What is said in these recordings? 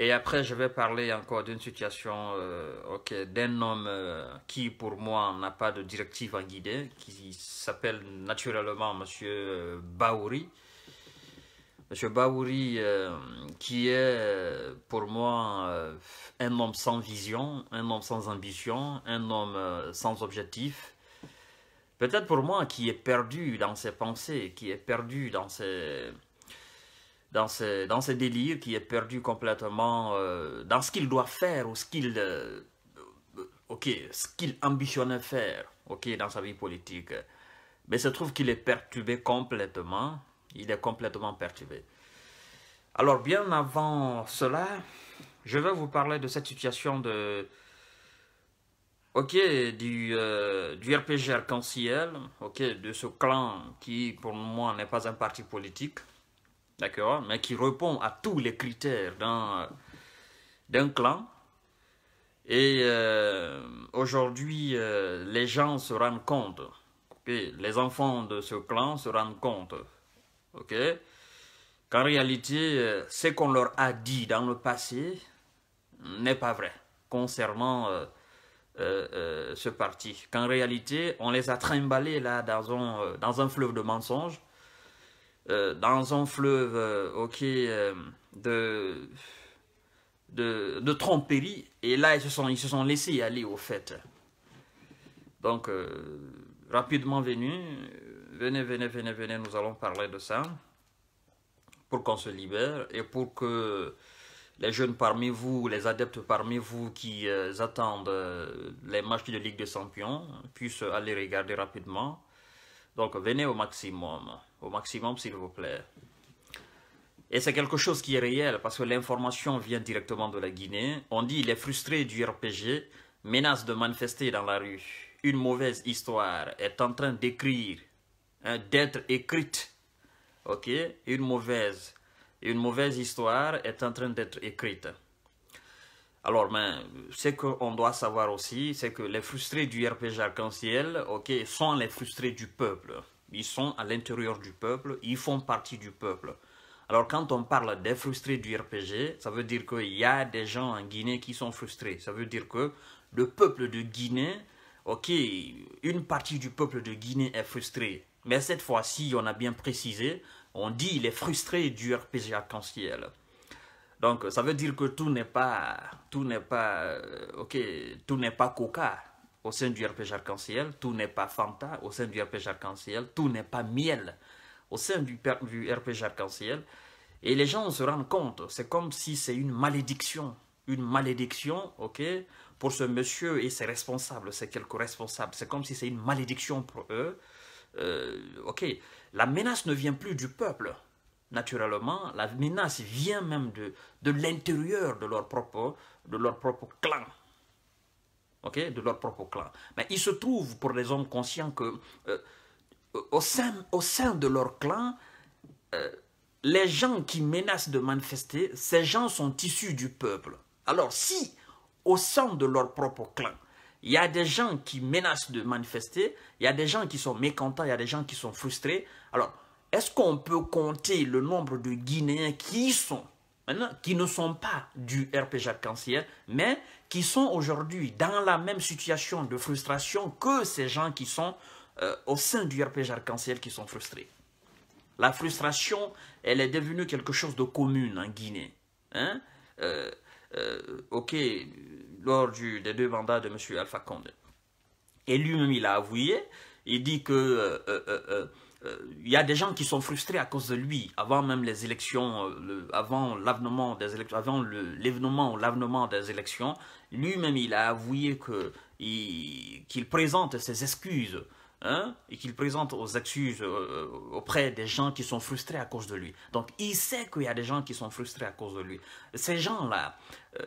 Et après, je vais parler encore d'une situation euh, d'un homme euh, qui, pour moi, n'a pas de directive à guider, qui s'appelle naturellement Monsieur euh, Baouri. Monsieur Baouri, qui est pour moi un homme sans vision, un homme sans ambition, un homme sans objectif, peut-être pour moi qui est perdu dans ses pensées, qui est perdu dans ses dans ce, dans ce délire, qui est perdu complètement euh, dans ce qu'il doit faire ou ce qu'il euh, ce qu'il ambitionnait faire dans sa vie politique. Mais se trouve qu'il est perturbé complètement. Il est complètement perturbé. Alors bien avant cela, je vais vous parler de cette situation de... Ok, du, euh, du RPG arc-en-ciel, de ce clan qui pour moi n'est pas un parti politique, d'accord, hein? mais qui répond à tous les critères d'un clan. Et euh, aujourd'hui, euh, les gens se rendent compte, les enfants de ce clan se rendent compte, ok, qu'en réalité, euh, ce qu'on leur a dit dans le passé n'est pas vrai concernant ce parti. Qu'en réalité, on les a trimballés là dans dans un fleuve de mensonges euh, dans un fleuve euh, euh, de, de, tromperie. Et là, ils se, sont, ils se sont laissés aller au fait. Donc, rapidement venu, venez, venez, venez, venez, nous allons parler de ça pour qu'on se libère et pour que les jeunes parmi vous, les adeptes parmi vous qui attendent les matchs de Ligue des Champions puissent aller regarder rapidement. Donc venez au maximum au maximum, s'il vous plaît. Et c'est quelque chose qui est réel, parce que l'information vient directement de la Guinée. On dit les frustrés du RPG, menacent de manifester dans la rue. Une mauvaise histoire est en train d'écrire, hein, d'être écrite. Ok Une mauvaise. Une mauvaise histoire est en train d'être écrite. Alors, mais ce qu'on doit savoir aussi, c'est que les frustrés du RPG arc-en-ciel, ok, sont les frustrés du peuple. Ils sont à l'intérieur du peuple, ils font partie du peuple. Alors quand on parle des frustrés du RPG, ça veut dire qu'il y a des gens en Guinée qui sont frustrés. Ça veut dire que le peuple de Guinée, ok, une partie du peuple de Guinée est frustrée. Mais cette fois-ci, on a bien précisé, on dit il est frustré du RPG arc-en-ciel. Donc ça veut dire que tout n'est pas, tout n'est pas, euh, ok, tout n'est pas coca. Au sein du RPG Arc-en-Ciel, tout n'est pas Fanta. Au sein du RPG Arc-en-Ciel, tout n'est pas miel. Au sein du, RPG Arc-en-Ciel, et les gens se rendent compte, c'est comme si c'est une malédiction. Une malédiction, ok, pour ce monsieur et ses responsables, c'est quelques responsables. C'est comme si c'est une malédiction pour eux. Euh, ok, la menace ne vient plus du peuple, naturellement. La menace vient même de, de l'intérieur de de leur propre clan de leur propre clan. Mais il se trouve pour les hommes conscients que euh, au, sein, de leur clan, euh, les gens qui menacent de manifester, ces gens sont issus du peuple. Alors si au sein de leur propre clan, il y a des gens qui menacent de manifester, il y a des gens qui sont mécontents, il y a des gens qui sont frustrés, alors est-ce qu'on peut compter le nombre de Guinéens qui y sont qui ne sont pas du RPG arc-en-ciel, mais qui sont aujourd'hui dans la même situation de frustration que ces gens qui sont euh, au sein du RPG arc-en-ciel qui sont frustrés. La frustration, elle est devenue quelque chose de commune en Guinée. Hein. Euh, euh, ok, lors des deux mandats de M. Alpha Condé. Et lui-même, il a avoué, il dit que euh, il y a des gens qui sont frustrés à cause de lui, avant même les élections, euh, avant l'avènement des élections, avant l'événement ou des élections, lui-même il a avoué qu'il présente ses excuses, hein, et qu'il présente aux excuses euh, auprès des gens qui sont frustrés à cause de lui. Donc il sait qu'il y a des gens qui sont frustrés à cause de lui. Ces gens-là, il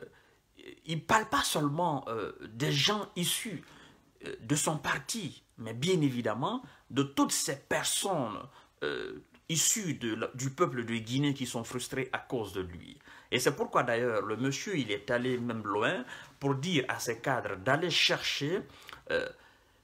ils ne parlent pas seulement des gens issus de son parti, mais bien évidemment, de toutes ces personnes euh, issues du peuple de Guinée qui sont frustrées à cause de lui. Et c'est pourquoi d'ailleurs le monsieur, il est allé même loin pour dire à ses cadres d'aller chercher euh,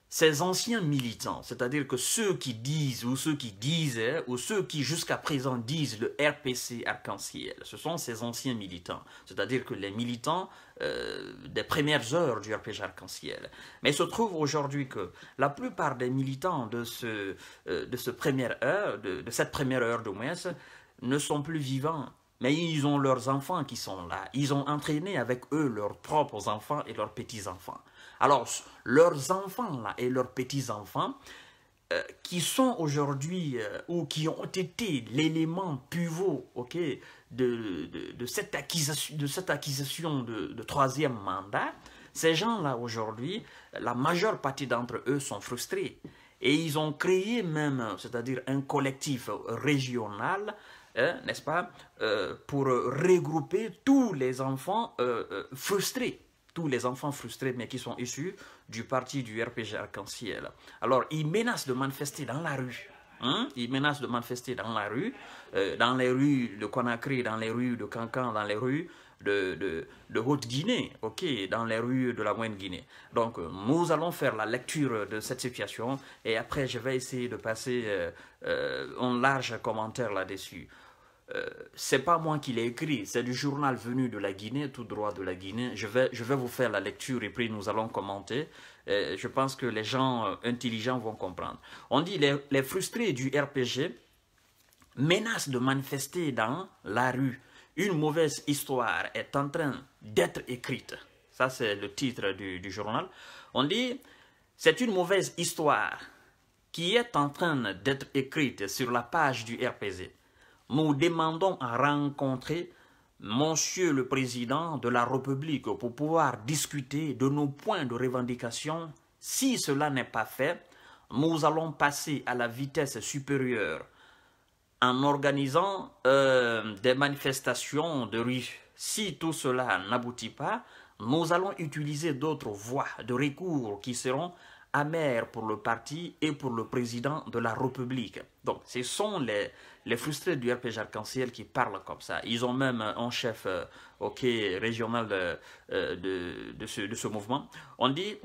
ses ces anciens militants, c'est-à-dire que ceux qui disent ou ceux qui disaient ou ceux qui jusqu'à présent disent le RPC arc-en-ciel, ce sont ces anciens militants, c'est-à-dire que les militants euh, des premières heures du RPG arc-en-ciel. Mais il se trouve aujourd'hui que la plupart des militants de, ce, euh, de, ce première heure, de, cette première heure de moins ne sont plus vivants. Mais ils ont leurs enfants qui sont là. Ils ont entraîné avec eux leurs propres enfants et leurs petits-enfants. Alors, leurs enfants là et leurs petits-enfants euh, qui sont aujourd'hui euh, ou qui ont été l'élément pivot de, cette accusation de, cette de, troisième mandat, ces gens-là aujourd'hui, la majeure partie d'entre eux sont frustrés. Et ils ont créé même, c'est-à-dire un collectif régional, hein, n'est-ce pas, euh, pour regrouper tous les enfants frustrés les enfants frustrés mais qui sont issus du parti du RPG Arc-en-Ciel. Alors, ils menacent de manifester dans la rue. Hein? Ils menacent de manifester dans la rue, euh, dans les rues de Conakry, dans les rues de Cancan, dans les rues de, Haute-Guinée, ok, dans les rues de la Moyenne-Guinée. Donc, euh, nous allons faire la lecture de cette situation et après, je vais essayer de passer euh, un large commentaire là-dessus. Euh, c'est pas moi qui l'ai écrit, c'est du journal venu de la Guinée, tout droit de la Guinée. Je vais, je vais vous faire la lecture et puis nous allons commenter. Euh, je pense que les gens euh, intelligents vont comprendre. On dit les, les frustrés du RPG menacent de manifester dans la rue. Une mauvaise histoire est en train d'être écrite. Ça, c'est le titre du journal. On dit, c'est une mauvaise histoire qui est en train d'être écrite sur la page du RPG nous demandons à rencontrer Monsieur le Président de la République pour pouvoir discuter de nos points de revendication. Si cela n'est pas fait, nous allons passer à la vitesse supérieure en organisant euh, des manifestations de rue. Si tout cela n'aboutit pas, nous allons utiliser d'autres voies de recours qui seront amères pour le parti et pour le président de la République. Donc, ce sont les, les frustrés du RPG Arc-en-Ciel qui parlent comme ça. Ils ont même un chef euh, ok régional euh, de, de, ce, de, ce, mouvement. On dit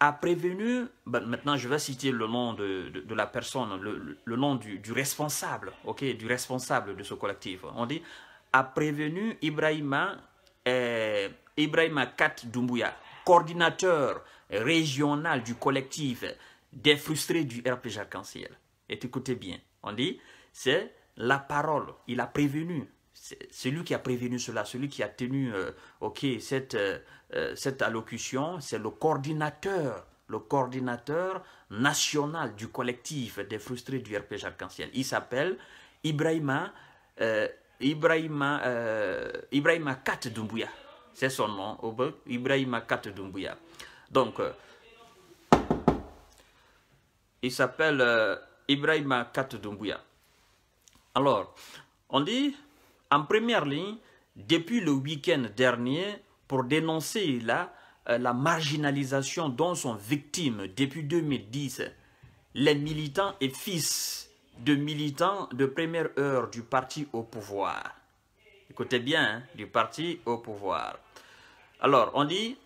a prévenu, ben, maintenant je vais citer le nom de, la personne, le, nom du, du, responsable, ok, du responsable de ce collectif. On dit a prévenu Ibrahima, eh, Ibrahima Kat Dumbuya, coordinateur régional du collectif des frustrés du RPG Arc-en-Ciel. Et écoutez bien, on dit c'est la parole. Il a prévenu. Celui qui a prévenu cela, celui qui a tenu euh, ok cette, euh, euh, cette allocution, c'est le coordinateur, le coordinateur national du collectif des frustrés du RPG Arc-en-Ciel. Il s'appelle Ibrahima, Ibrahima, Kat Dumbuya, C'est son nom, Ibrahima Kat Dumbuya. Donc, il s'appelle Ibrahima Kat Dumbuya. Alors, on dit en première ligne, depuis le week-end dernier, pour dénoncer la, euh, la marginalisation dont sont victimes depuis 2010 les militants et fils de militants de première heure du parti au pouvoir. Écoutez bien, hein, du parti au pouvoir. Alors, on dit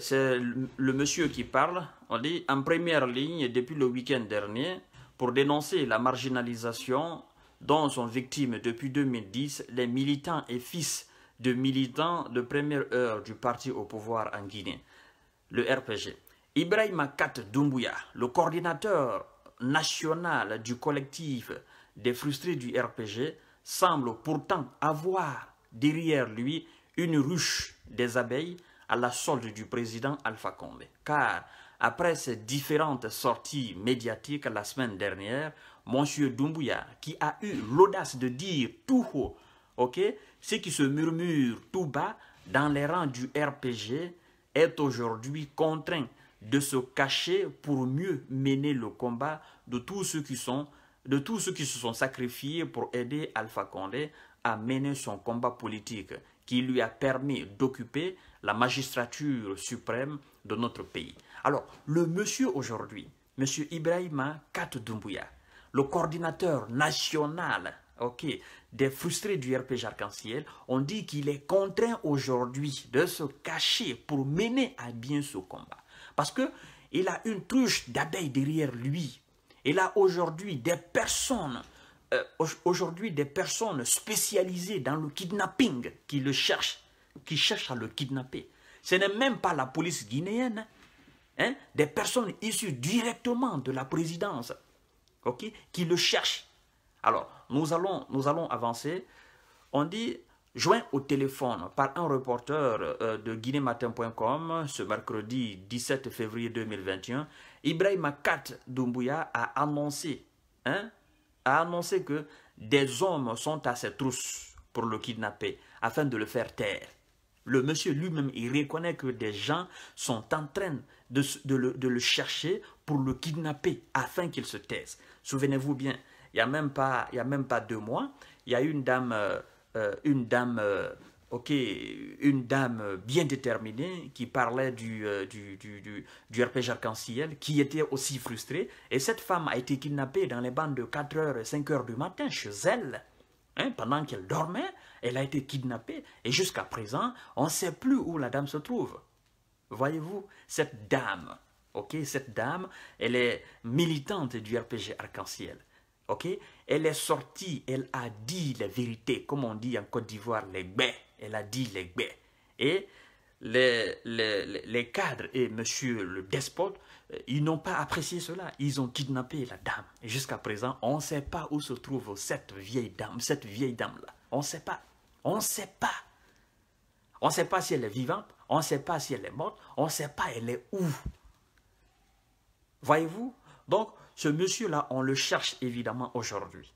c'est le monsieur qui parle, on dit en première ligne depuis le week-end dernier pour dénoncer la marginalisation dont sont victimes depuis 2010 les militants et fils de militants de première heure du parti au pouvoir en Guinée, le RPG. Ibrahim Akat Doumbouya, le coordinateur national du collectif des frustrés du RPG, semble pourtant avoir derrière lui une ruche des abeilles à la solde du président Alpha Condé. Car après ces différentes sorties médiatiques la semaine dernière, M. Doumbouya, qui a eu l'audace de dire tout haut ok, ce qui se murmure tout bas dans les rangs du RPG, est aujourd'hui contraint de se cacher pour mieux mener le combat de tous ceux qui, sont, de tous ceux qui se sont sacrifiés pour aider Alpha Condé à mener son combat politique qui lui a permis d'occuper la magistrature suprême de notre pays. Alors, le monsieur aujourd'hui, monsieur Ibrahima Katoumbuya, le coordinateur national ok, des frustrés du RPG Arc-en-Ciel, on dit qu'il est contraint aujourd'hui de se cacher pour mener à bien ce combat. Parce qu'il a une truche d'abeilles derrière lui. Il a aujourd'hui des personnes euh, aujourd'hui des personnes spécialisées dans le kidnapping qui le cherchent qui cherchent à le kidnapper. Ce n'est même pas la police guinéenne. Hein, des personnes issues directement de la présidence ok, qui le cherchent. Alors, nous allons, nous allons avancer. On dit, joint au téléphone par un reporter euh, de guinématin.com ce mercredi 17 février 2021, Ibrahim Kat Doumbouya a annoncé, hein, a annoncé que des hommes sont à ses trousses pour le kidnapper afin de le faire taire. Le monsieur lui-même, il reconnaît que des gens sont en train de, le, chercher pour le kidnapper afin qu'il se taise. Souvenez-vous bien, il n'y a, même pas, y a même pas deux mois, il y a une dame, euh, euh, une dame euh, une dame bien déterminée qui parlait du, du, du, du, RPG arc-en-ciel, qui était aussi frustrée. Et cette femme a été kidnappée dans les bandes de 4h et 5h du matin chez elle, hein, pendant qu'elle dormait elle a été kidnappée et jusqu'à présent, on ne sait plus où la dame se trouve. Voyez-vous, cette dame, ok, cette dame, elle est militante du RPG Arc-en-Ciel. ok Elle est sortie, elle a dit la vérité, comme on dit en Côte d'Ivoire, les baies. Elle a dit les baies. Et les, les, cadres et monsieur le despote, euh, ils n'ont pas apprécié cela. Ils ont kidnappé la dame. et Jusqu'à présent, on ne sait pas où se trouve cette vieille dame, cette vieille dame-là. On ne sait pas. On ne sait pas. On ne sait pas si elle est vivante, on ne sait pas si elle est morte, on ne sait pas elle est où. Voyez-vous Donc, ce monsieur-là, on le cherche évidemment aujourd'hui.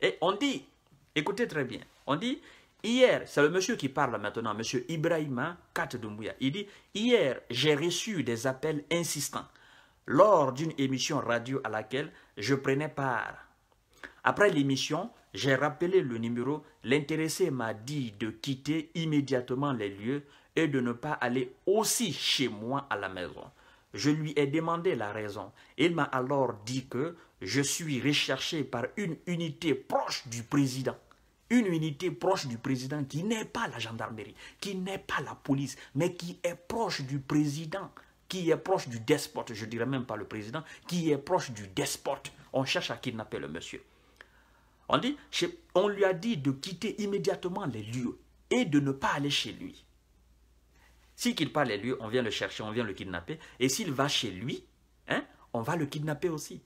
Et on dit, écoutez très bien, on dit, hier, c'est le monsieur qui parle maintenant, monsieur Ibrahima Katdoumbouya, il dit, hier, j'ai reçu des appels insistants lors d'une émission radio à laquelle je prenais part. Après l'émission, j'ai rappelé le numéro, l'intéressé m'a dit de quitter immédiatement les lieux et de ne pas aller aussi chez moi à la maison. Je lui ai demandé la raison. Il m'a alors dit que je suis recherché par une unité proche du président. Une unité proche du président qui n'est pas la gendarmerie, qui n'est pas la police, mais qui est proche du président, qui est proche du despote, je dirais même pas le président, qui est proche du despote. On cherche à kidnapper le monsieur. On, lui a dit de quitter immédiatement les lieux et de ne pas aller chez lui. S'il qu'il pas les lieux, on vient le chercher, on vient le kidnapper. Et s'il va chez lui, hein, on va le kidnapper aussi.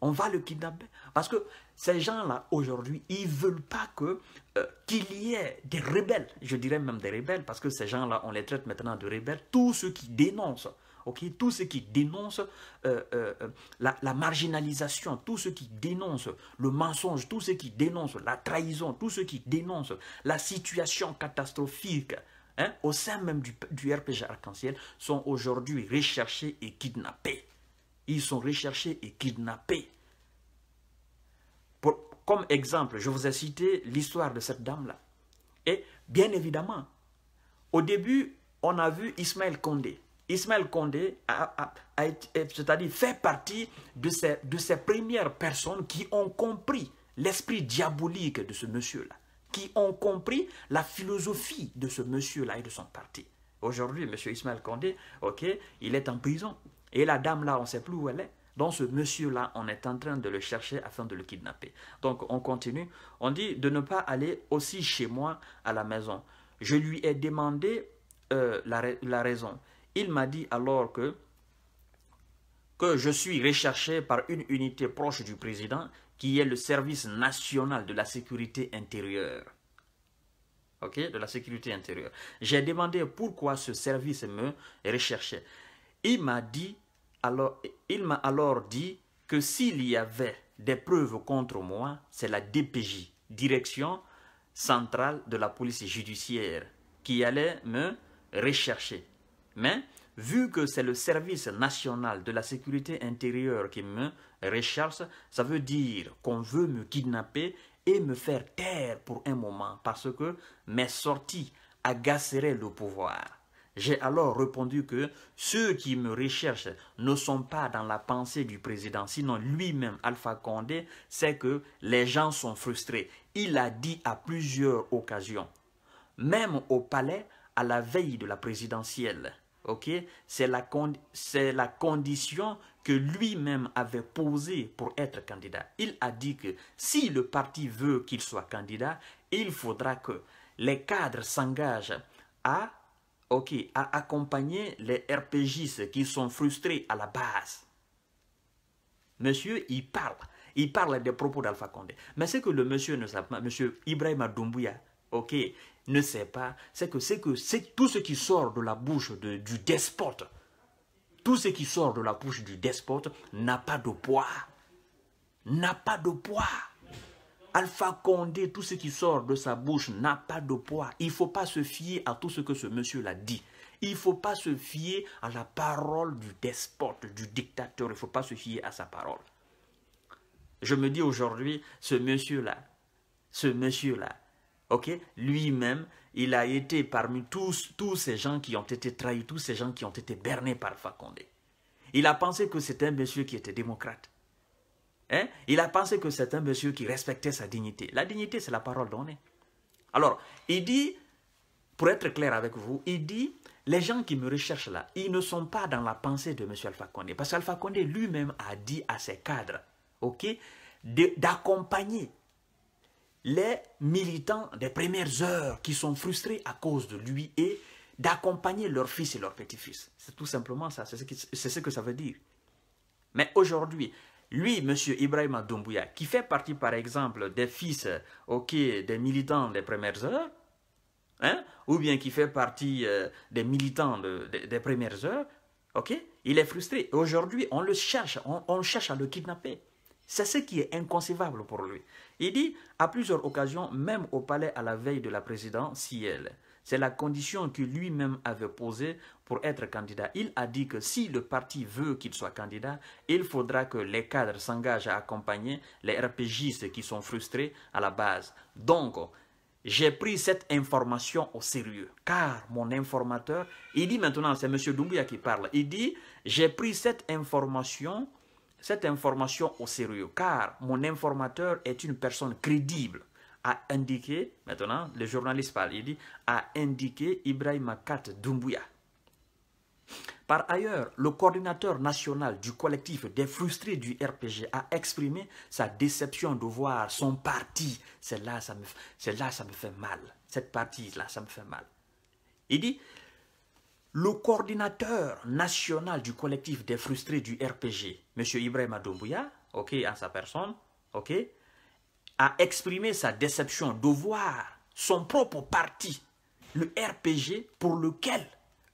On va le kidnapper. Parce que ces gens-là, aujourd'hui, ils ne veulent pas que euh, qu'il y ait des rebelles. Je dirais même des rebelles, parce que ces gens-là, on les traite maintenant de rebelles. Tous ceux qui dénoncent ok Tout ce qui dénonce euh, euh, euh, la, marginalisation, tout ce qui dénonce le mensonge, tout ce qui dénonce la trahison, tout ce qui dénonce la situation catastrophique hein, au sein même du, RPG Arc-en-Ciel sont aujourd'hui recherchés et kidnappés. Ils sont recherchés et kidnappés. comme exemple, je vous ai cité l'histoire de cette dame-là. Et bien évidemment, au début, on a vu Ismaël Condé. Ismaël Condé euh, c'est-à-dire fait partie de ces, de ces premières personnes qui ont compris l'esprit diabolique de ce monsieur-là, qui ont compris la philosophie de ce monsieur-là et de son parti. Aujourd'hui, monsieur Ismaël Condé, ok, il est en prison. Et la dame-là, on ne sait plus où elle est. Donc ce monsieur-là, on est en train de le chercher afin de le kidnapper. Donc on continue. On dit de ne pas aller aussi chez moi à la maison. Je lui ai demandé euh, la, la raison. Il m'a dit alors que, que je suis recherché par une unité proche du président qui est le service national de la sécurité intérieure. OK De la sécurité intérieure. J'ai demandé pourquoi ce service me recherchait. Il m'a dit alors, il m'a alors dit que s'il y avait des preuves contre moi, c'est la DPJ, Direction Centrale de la Police Judiciaire, qui allait me rechercher. Mais vu que c'est le service national de la sécurité intérieure qui me recherche, ça veut dire qu'on veut me kidnapper et me faire taire pour un moment parce que mes sorties agaceraient le pouvoir. J'ai alors répondu que ceux qui me recherchent ne sont pas dans la pensée du président, sinon lui-même, Alpha Condé, sait que les gens sont frustrés. Il a dit à plusieurs occasions, même au palais, à la veille de la présidentielle, ok C'est la, con la condition que lui-même avait posée pour être candidat. Il a dit que si le parti veut qu'il soit candidat, il faudra que les cadres s'engagent à, accompagner les RPGistes qui sont frustrés à la base. Monsieur, il parle. Il parle des propos d'Alpha Condé. Mais ce que le monsieur ne sait pas, monsieur Ibrahim Doumbouya, ok, ne sait pas, c'est que, c'est que c'est tout ce qui sort de la bouche de, du despote, tout ce qui sort de la bouche du despote n'a pas de poids. N'a pas de poids. Alpha Condé, tout ce qui sort de sa bouche n'a pas de poids. Il ne faut pas se fier à tout ce que ce monsieur l'a dit. Il ne faut pas se fier à la parole du despote, du dictateur. Il ne faut pas se fier à sa parole. Je me dis aujourd'hui, ce monsieur-là, ce monsieur-là, ok Lui-même, il a été parmi tous, tous ces gens qui ont été trahis, tous ces gens qui ont été bernés par Fakonde. Il a pensé que c'était un monsieur qui était démocrate. Hein? Il a pensé que c'était un monsieur qui respectait sa dignité. La dignité, c'est la parole donnée. Alors, il dit, pour être clair avec vous, il dit, les gens qui me recherchent là, ils ne sont pas dans la pensée de M. Alpha Condé. Parce qu'Alpha Condé lui-même a dit à ses cadres, ok, d'accompagner les militants des premières heures qui sont frustrés à cause de lui et d'accompagner leurs fils et leurs petits-fils. C'est tout simplement ça, c'est ce, que ça veut dire. Mais aujourd'hui, lui, M. Ibrahim Doumbouya, qui fait partie par exemple des fils euh, ok, des militants des premières heures, hein, ou bien qui fait partie euh, des militants des premières heures, ok, il est frustré. Aujourd'hui, on le cherche, on cherche à le kidnapper. C'est ce qui est inconcevable pour lui. Il dit à plusieurs occasions, même au palais à la veille de la elle. C'est la condition que lui-même avait posée pour être candidat. Il a dit que si le parti veut qu'il soit candidat, il faudra que les cadres s'engagent à accompagner les RPGistes qui sont frustrés à la base. Donc, j'ai pris cette information au sérieux, car mon informateur, il dit maintenant, c'est M. Doumbouya qui parle, il dit, j'ai pris cette information cette information au sérieux, car mon informateur est une personne crédible, a indiqué, maintenant le journaliste parle, il dit, a indiqué Ibrahim Kat Dumbuya. Par ailleurs, le coordinateur national du collectif des frustrés du RPG a exprimé sa déception de voir son parti. C'est ça me, là ça me fait mal. Cette partie-là, ça me fait mal. Il dit, le coordinateur national du collectif des frustrés du RPG, M. Ibrahim Doumbouya, ok, en sa personne, ok, a exprimé sa déception de voir son propre parti, le RPG, pour lequel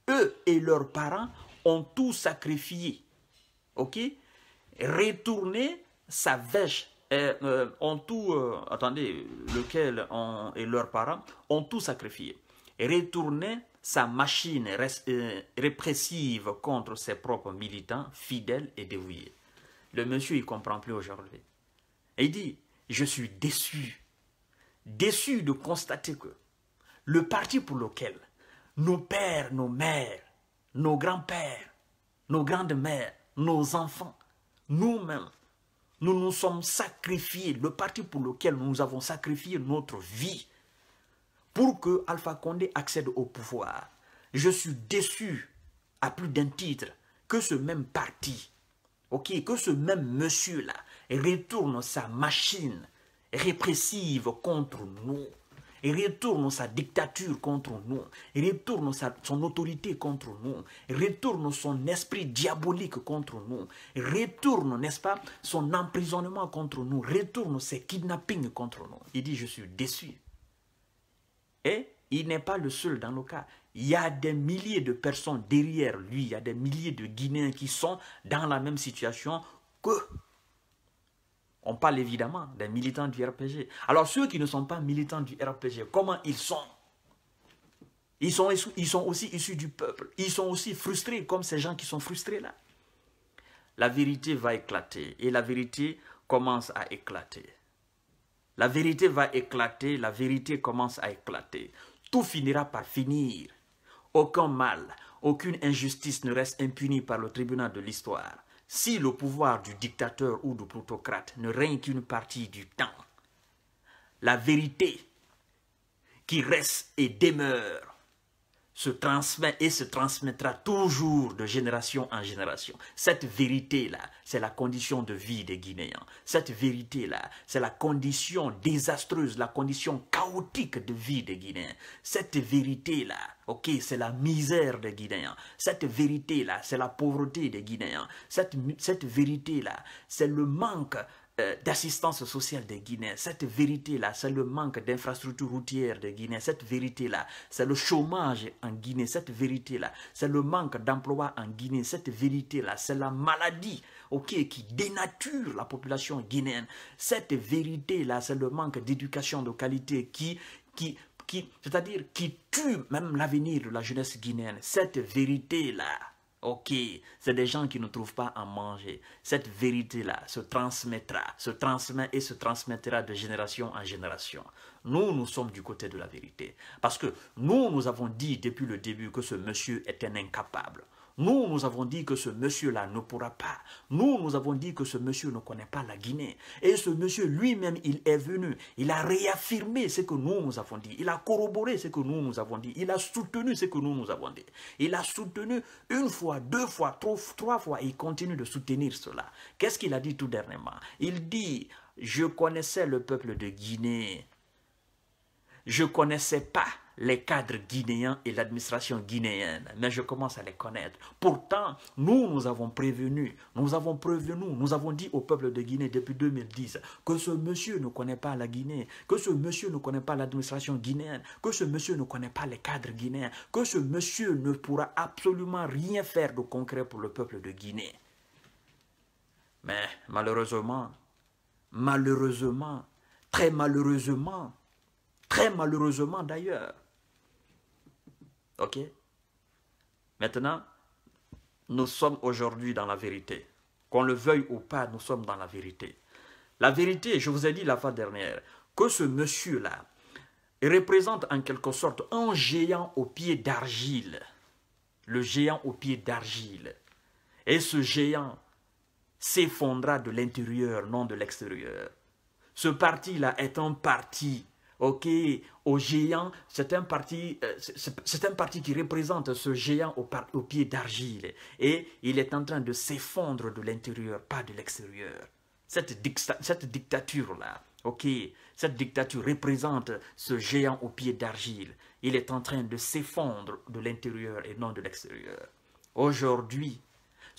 eux et leurs parents ont tout sacrifié, ok, retourner sa vêche, euh, euh, ont tout, euh, attendez, lequel et leurs parents ont tout sacrifié, retourner sa machine euh, répressive contre ses propres militants fidèles et dévoués. Le monsieur, ne comprend plus aujourd'hui. Et il dit, je suis déçu, déçu de constater que le parti pour lequel nos pères, nos mères, nos grands-pères, nos grandes-mères, nos enfants, nous-mêmes, nous nous sommes sacrifiés, le parti pour lequel nous avons sacrifié notre vie, pour que Alpha Condé accède au pouvoir. Je suis déçu à plus d'un titre que ce même parti, ok, que ce même monsieur-là retourne sa machine répressive contre nous, retourne sa dictature contre nous, retourne son autorité contre nous, retourne son esprit diabolique contre nous, retourne, n'est-ce pas, son emprisonnement contre nous, retourne ses kidnappings contre nous. Il dit, je suis déçu. Et il n'est pas le seul dans le cas. Il y a des milliers de personnes derrière lui, il y a des milliers de Guinéens qui sont dans la même situation que. On parle évidemment des militants du RPG. Alors ceux qui ne sont pas militants du RPG, comment ils sont ils sont, ils sont aussi issus du peuple. Ils sont aussi frustrés comme ces gens qui sont frustrés là. La vérité va éclater et la vérité commence à éclater. La vérité va éclater, la vérité commence à éclater. Tout finira par finir. Aucun mal, aucune injustice ne reste impunie par le tribunal de l'histoire. Si le pouvoir du dictateur ou du plutocrate ne règne qu'une partie du temps, la vérité qui reste et demeure se transmet et se transmettra toujours de génération en génération. Cette vérité-là, c'est la condition de vie des Guinéens. Cette vérité-là, c'est la condition désastreuse, la condition chaotique de vie des Guinéens. Cette vérité-là, ok, c'est la misère des Guinéens. Cette vérité-là, c'est la pauvreté des Guinéens. Cette, cette vérité-là, c'est le manque euh, d'assistance sociale de Guinée. Cette vérité-là, c'est le manque d'infrastructures routières de Guinée. Cette vérité-là, c'est le chômage en Guinée. Cette vérité-là, c'est le manque d'emploi en Guinée. Cette vérité-là, c'est la maladie ok, qui dénature la population guinéenne. Cette vérité-là, c'est le manque d'éducation de qualité qui, qui c'est-à-dire qui tue même l'avenir de la jeunesse guinéenne. Cette vérité-là, Ok, c'est des gens qui ne trouvent pas à manger. Cette vérité-là se transmettra, se transmet et se transmettra de génération en génération. Nous, nous sommes du côté de la vérité. Parce que nous, nous avons dit depuis le début que ce monsieur était un incapable. Nous, nous avons dit que ce monsieur-là ne pourra pas. Nous, nous avons dit que ce monsieur ne connaît pas la Guinée. Et ce monsieur lui-même, il est venu. Il a réaffirmé ce que nous, nous avons dit. Il a corroboré ce que nous, nous avons dit. Il a soutenu ce que nous, nous avons dit. Il a soutenu une fois, deux fois, trois, fois. il continue de soutenir cela. Qu'est-ce qu'il a dit tout dernièrement Il dit, je connaissais le peuple de Guinée. Je connaissais pas les cadres guinéens et l'administration guinéenne, mais je commence à les connaître. Pourtant, nous, nous avons prévenu, nous avons prévenu, nous avons dit au peuple de Guinée depuis 2010 que ce monsieur ne connaît pas la Guinée, que ce monsieur ne connaît pas l'administration guinéenne, que ce monsieur ne connaît pas les cadres guinéens, que ce monsieur ne pourra absolument rien faire de concret pour le peuple de Guinée. Mais malheureusement, malheureusement, très malheureusement, très malheureusement d'ailleurs, Ok Maintenant, nous sommes aujourd'hui dans la vérité. Qu'on le veuille ou pas, nous sommes dans la vérité. La vérité, je vous ai dit la fois dernière, que ce monsieur-là représente en quelque sorte un géant au pied d'argile. Le géant au pied d'argile. Et ce géant s'effondra de l'intérieur, non de l'extérieur. Ce parti-là est un parti ok, au géant, c'est un parti, euh, c'est un parti qui représente ce géant au, pied d'argile, et il est en train de s'effondre de l'intérieur, pas de l'extérieur. Cette, dictature-là, ok, cette dictature représente ce géant au pied d'argile. Il est en train de s'effondrer de l'intérieur et non de l'extérieur. Aujourd'hui,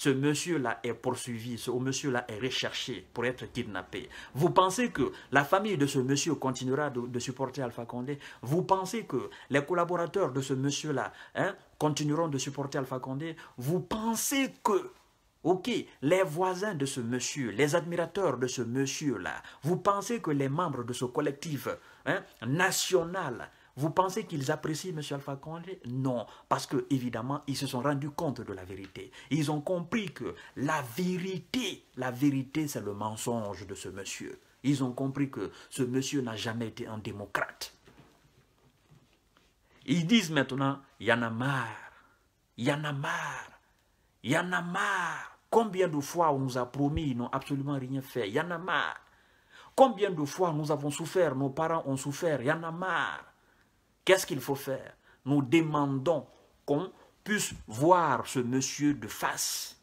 ce monsieur-là est poursuivi, ce monsieur-là est recherché pour être kidnappé. Vous pensez que la famille de ce monsieur continuera de, supporter Alpha Condé Vous pensez que les collaborateurs de ce monsieur-là hein, continueront de supporter Alpha Condé Vous pensez que Ok, les voisins de ce monsieur, les admirateurs de ce monsieur-là, vous pensez que les membres de ce collectif hein, national vous pensez qu'ils apprécient M. Alpha Condé Non, parce que évidemment, ils se sont rendus compte de la vérité. Ils ont compris que la vérité, la vérité, c'est le mensonge de ce monsieur. Ils ont compris que ce monsieur n'a jamais été un démocrate. Ils disent maintenant, il y en a marre, il y en a marre, il y en a marre. Combien de fois on nous a promis, ils n'ont absolument rien fait, il y en a marre. Combien de fois nous avons souffert, nos parents ont souffert, il y en a marre. Qu'est-ce qu'il faut faire Nous demandons qu'on puisse voir ce monsieur de face,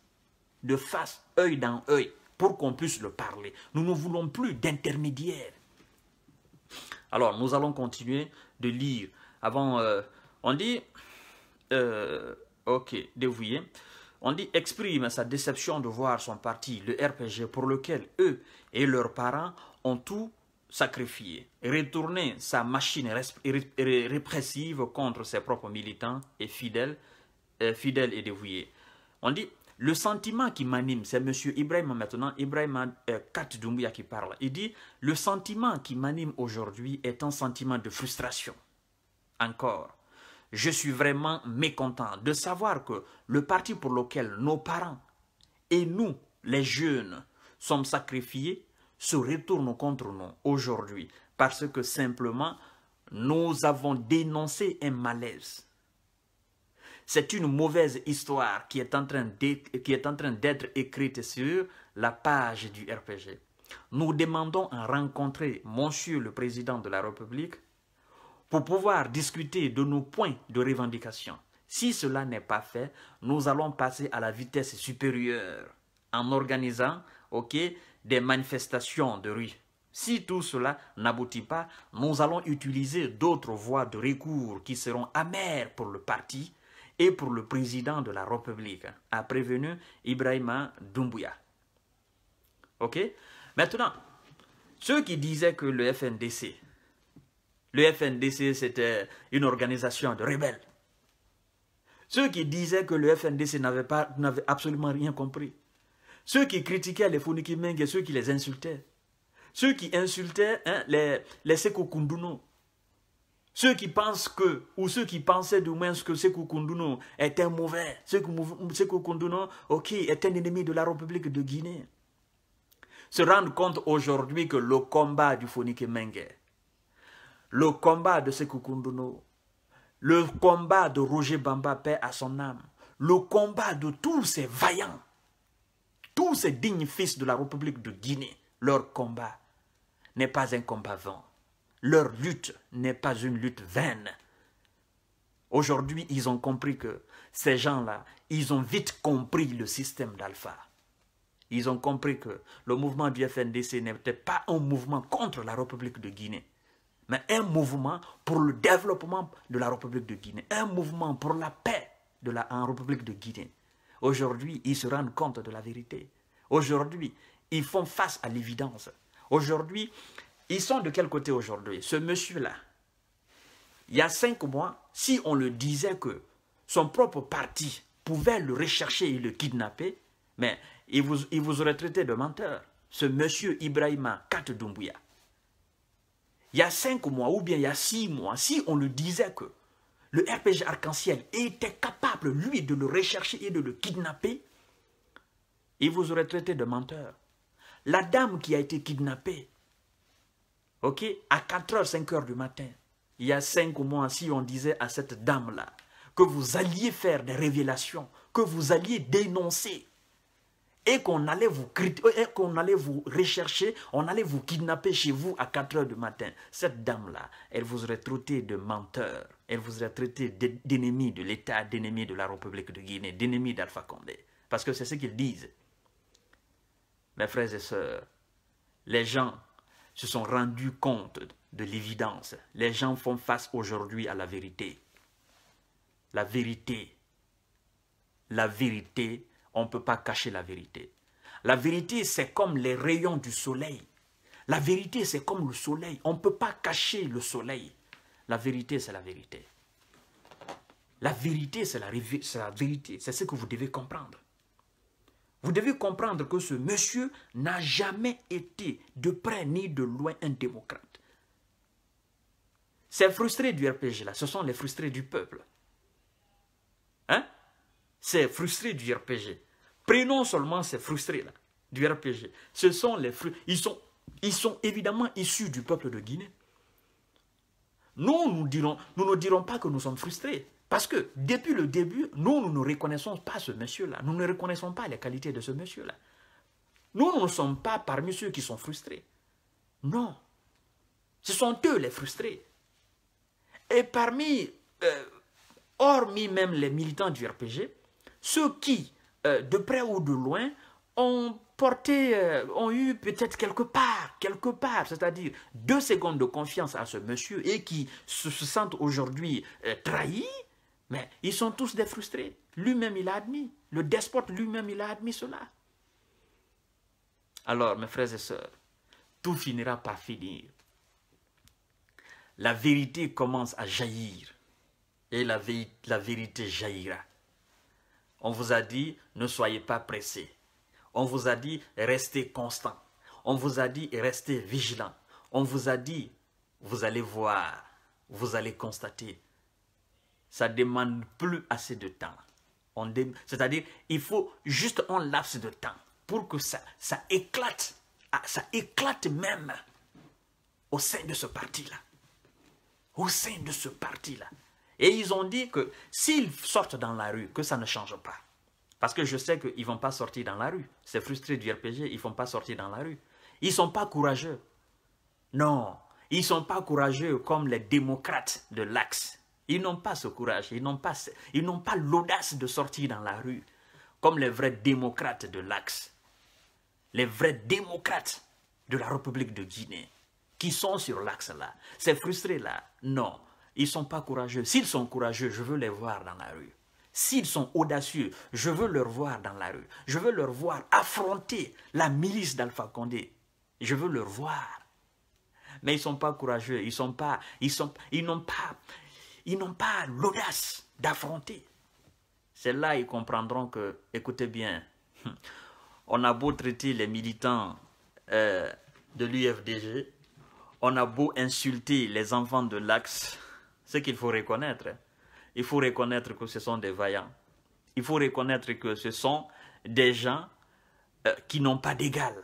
de face, œil dans œil, pour qu'on puisse le parler. Nous ne voulons plus d'intermédiaires. Alors, nous allons continuer de lire. Avant, euh, on dit, euh, ok, dévoué, On dit exprime sa déception de voir son parti, le RPG, pour lequel eux et leurs parents ont tout sacrifier, retourner sa machine répressive contre ses propres militants et euh, fidèles, et dévoués. On dit, le sentiment qui m'anime, c'est M. Ibrahim maintenant, Ibrahim euh, Kat qui parle. Il dit, le sentiment qui m'anime aujourd'hui est un sentiment de frustration. Encore, je suis vraiment mécontent de savoir que le parti pour lequel nos parents et nous, les jeunes, sommes sacrifiés se retournent contre nous aujourd'hui parce que simplement nous avons dénoncé un malaise. C'est une mauvaise histoire qui est en train d'être écrite sur la page du RPG. Nous demandons à rencontrer Monsieur le Président de la République pour pouvoir discuter de nos points de revendication. Si cela n'est pas fait, nous allons passer à la vitesse supérieure en organisant Ok des manifestations de rue. Si tout cela n'aboutit pas, nous allons utiliser d'autres voies de recours qui seront amères pour le parti et pour le président de la République, a prévenu Ibrahima Doumbouya. Ok Maintenant, ceux qui disaient que le FNDC, le FNDC c'était une organisation de rebelles, ceux qui disaient que le FNDC n'avait absolument rien compris, ceux qui critiquaient les et ceux qui les insultaient. Ceux qui insultaient hein, les, les Kunduno. Ceux qui pensent que, ou ceux qui pensaient du moins que Sekou Kunduno était mauvais. Sekou Kunduno, ok, est un ennemi de la République de Guinée. Se rendent compte aujourd'hui que le combat du Fonikimengue, le combat de Sekukunduno, le combat de Roger Bamba, paix à son âme, le combat de tous ces vaillants, tous ces dignes fils de la République de Guinée, leur combat n'est pas un combat vain. Leur lutte n'est pas une lutte vaine. Aujourd'hui, ils ont compris que ces gens-là, ils ont vite compris le système d'Alpha. Ils ont compris que le mouvement du FNDC n'était pas un mouvement contre la République de Guinée, mais un mouvement pour le développement de la République de Guinée, un mouvement pour la paix de la en République de Guinée. Aujourd'hui, ils se rendent compte de la vérité. Aujourd'hui, ils font face à l'évidence. Aujourd'hui, ils sont de quel côté aujourd'hui Ce monsieur-là, il y a cinq mois, si on le disait que son propre parti pouvait le rechercher et le kidnapper, mais il vous, vous aurait traité de menteur. Ce monsieur Ibrahima Katdoumbouya, Il y a cinq mois ou bien il y a six mois, si on le disait que le RPG arc-en-ciel était capable, lui, de le rechercher et de le kidnapper, il vous aurait traité de menteur. La dame qui a été kidnappée, ok, à 4h, 5h du matin, il y a 5 moins, si on disait à cette dame-là que vous alliez faire des révélations, que vous alliez dénoncer et qu'on allait vous euh, qu'on allait vous rechercher, on allait vous kidnapper chez vous à 4 heures du matin. Cette dame-là, elle vous aurait traité de menteur, elle vous aurait traité d'ennemi de l'État, d'ennemi de la République de Guinée, d'ennemi d'Alpha Condé. Parce que c'est ce qu'ils disent. Mes frères et sœurs, les gens se sont rendus compte de l'évidence. Les gens font face aujourd'hui à la vérité. La vérité, la vérité on ne peut pas cacher la vérité. La vérité, c'est comme les rayons du soleil. La vérité, c'est comme le soleil. On ne peut pas cacher le soleil. La vérité, c'est la vérité. La vérité, c'est la, la, vérité. C'est ce que vous devez comprendre. Vous devez comprendre que ce monsieur n'a jamais été de près ni de loin un démocrate. C'est frustré du RPG, là, ce sont les frustrés du peuple. C'est frustré du RPG. Prenons seulement ces frustrés-là du RPG. Ce sont les Ils sont, ils sont évidemment issus du peuple de Guinée. Nous, nous, dirons, nous ne dirons pas que nous sommes frustrés. Parce que depuis le début, nous, nous ne reconnaissons pas ce monsieur-là. Nous ne reconnaissons pas les qualités de ce monsieur-là. Nous, ne sommes pas parmi ceux qui sont frustrés. Non. Ce sont eux les frustrés. Et parmi, euh, hormis même les militants du RPG, ceux qui, euh, de près ou de loin, ont porté, euh, ont eu peut-être quelque part, quelque part, c'est-à-dire deux secondes de confiance à ce monsieur et qui se, sentent aujourd'hui euh, trahis, mais ils sont tous des frustrés. Lui-même, il a admis. Le despote, lui-même, il a admis cela. Alors, mes frères et sœurs, tout finira par finir. La vérité commence à jaillir. Et la, la vérité jaillira. On vous a dit, ne soyez pas pressés. On vous a dit, restez constant. On vous a dit, restez vigilant. On vous a dit, vous allez voir, vous allez constater. Ça ne demande plus assez de temps. C'est-à-dire, il faut juste un laps de temps pour que ça, ça éclate, ah, ça éclate même au sein de ce parti-là. Au sein de ce parti-là. Et ils ont dit que s'ils sortent dans la rue, que ça ne change pas. Parce que je sais qu'ils ne vont pas sortir dans la rue. C'est frustré du RPG, ils ne vont pas sortir dans la rue. Ils ne sont pas courageux. Non, ils ne sont pas courageux comme les démocrates de l'Axe. Ils n'ont pas ce courage, ils n'ont pas, ils pas l'audace de sortir dans la rue comme les vrais démocrates de l'Axe. Les vrais démocrates de la République de Guinée qui sont sur l'Axe là. C'est frustré là. Non, ils ne sont pas courageux. S'ils sont courageux, je veux les voir dans la rue. S'ils sont audacieux, je veux leur voir dans la rue. Je veux leur voir affronter la milice d'Alpha Condé. Je veux leur voir. Mais ils ne sont pas courageux. Ils n'ont pas, ils sont, ils pas, ils pas l'audace d'affronter. C'est là qu'ils comprendront que, écoutez bien, on a beau traiter les militants euh, de l'UFDG, on a beau insulter les enfants de l'Axe, ce qu'il faut reconnaître. Il faut reconnaître que ce sont des vaillants. Il faut reconnaître que ce sont des gens euh, qui n'ont pas d'égal.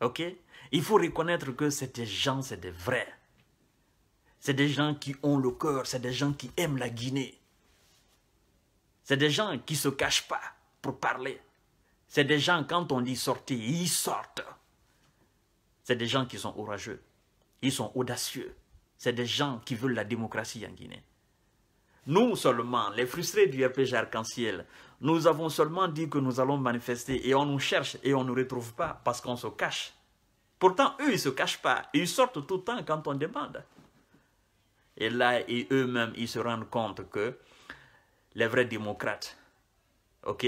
OK Il faut reconnaître que c'est des gens, c'est des vrais. C'est des gens qui ont le cœur, c'est des gens qui aiment la Guinée. C'est des gens qui ne se cachent pas pour parler. C'est des gens, quand on dit sortir, ils sortent. C'est des gens qui sont orageux. Ils sont audacieux. C'est des gens qui veulent la démocratie en Guinée. Nous seulement, les frustrés du RPG Arc-en-Ciel, nous avons seulement dit que nous allons manifester et on nous cherche et on ne nous retrouve pas parce qu'on se cache. Pourtant, eux, ils ne se cachent pas. Ils sortent tout le temps quand on demande. Et là, eux-mêmes, ils se rendent compte que les vrais démocrates, ok,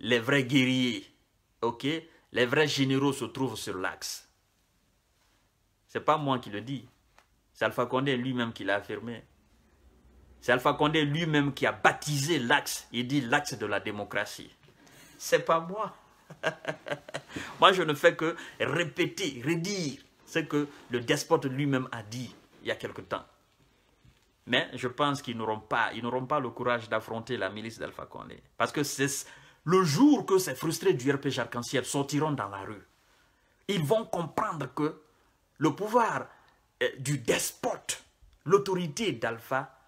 les vrais guerriers, les vrais généraux se trouvent sur l'axe. C'est pas moi qui le dis. C'est Alpha Condé lui-même qui l'a affirmé. C'est Alpha Condé lui-même qui a baptisé l'axe. Il dit l'axe de la démocratie. C'est pas moi. moi, je ne fais que répéter, redire ce que le despote lui-même a dit il y a quelque temps. Mais je pense qu'ils n'auront pas, ils n'auront pas le courage d'affronter la milice d'Alpha Condé. Parce que c'est le jour que ces frustrés du RP Arc-en-Ciel sortiront dans la rue. Ils vont comprendre que le pouvoir euh, du despote, l'autorité d'Alpha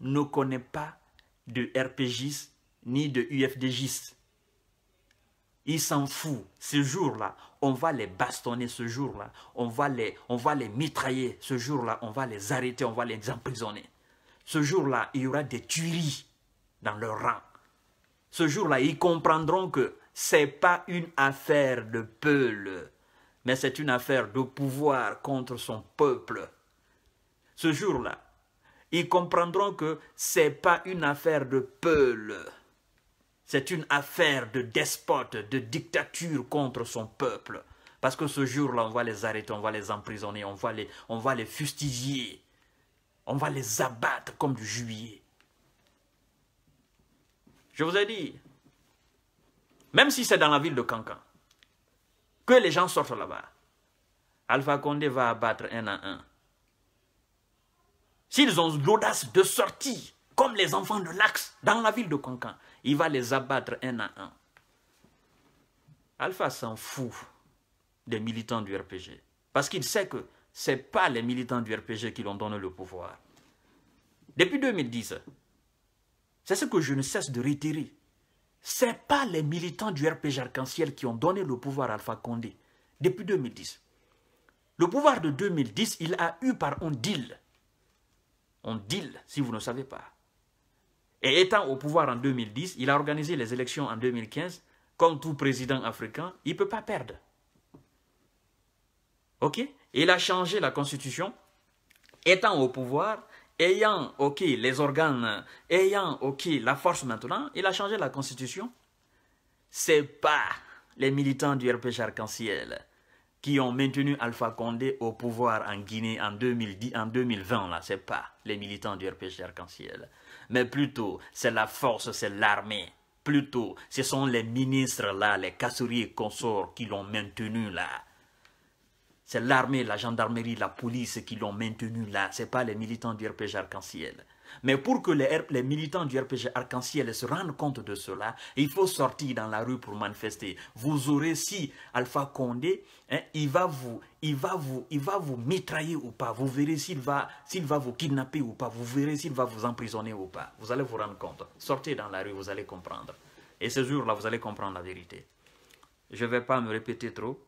ne connaît pas de RPGiste ni de UFDGs. Ils s'en foutent. Ce jour-là, on va les bastonner ce jour-là. On, va les, on va les mitrailler ce jour-là. On va les arrêter, on va les emprisonner. Ce jour-là, il y aura des tueries dans leur rang. Ce jour-là, ils comprendront que ce n'est pas une affaire de peule mais c'est une affaire de pouvoir contre son peuple. Ce jour-là, ils comprendront que ce n'est pas une affaire de peuple. c'est une affaire de despote, de dictature contre son peuple. Parce que ce jour-là, on va les arrêter, on va les emprisonner, on va les, on va les fustiger, on va les abattre comme du juillet. Je vous ai dit, même si c'est dans la ville de Cancan, les gens sortent là-bas. Alpha Condé va abattre un à un. S'ils ont l'audace de sortir, comme les enfants de l'Axe, dans la ville de Concan, il va les abattre un à un. Alpha s'en fout des militants du RPG. Parce qu'il sait que ce n'est pas les militants du RPG qui l'ont donné le pouvoir. Depuis 2010, c'est ce que je ne cesse de réitérer, ce n'est pas les militants du RPG Arc-en-Ciel qui ont donné le pouvoir à Alpha Condé depuis 2010. Le pouvoir de 2010, il a eu par un deal. Un deal, si vous ne savez pas. Et étant au pouvoir en 2010, il a organisé les élections en 2015. Comme tout président africain, il ne peut pas perdre. OK Il a changé la constitution. Étant au pouvoir, ayant ok les organes, ayant ok la force maintenant, il a changé la constitution. C'est pas les militants du RPG Arc-en-Ciel qui ont maintenu Alpha Condé au pouvoir en Guinée en, 2010, en 2020, là, c'est pas les militants du RPG Arc-en-Ciel. Mais plutôt, c'est la force, c'est l'armée. Plutôt, ce sont les ministres là, les casseriers consorts qui l'ont maintenu là. C'est l'armée, la gendarmerie, la police qui l'ont maintenu là. Ce n'est pas les militants du RPG Arc-en-Ciel. Mais pour que les, les militants du RPG Arc-en-Ciel se rendent compte de cela, il faut sortir dans la rue pour manifester. Vous aurez, si Alpha Condé, hein, il, va vous, il, va il va vous mitrailler ou pas. Vous verrez s'il va, va vous kidnapper ou pas. Vous verrez s'il va vous emprisonner ou pas. Vous allez vous rendre compte. Sortez dans la rue, vous allez comprendre. Et ce jour-là, vous allez comprendre la vérité. Je ne vais pas me répéter trop.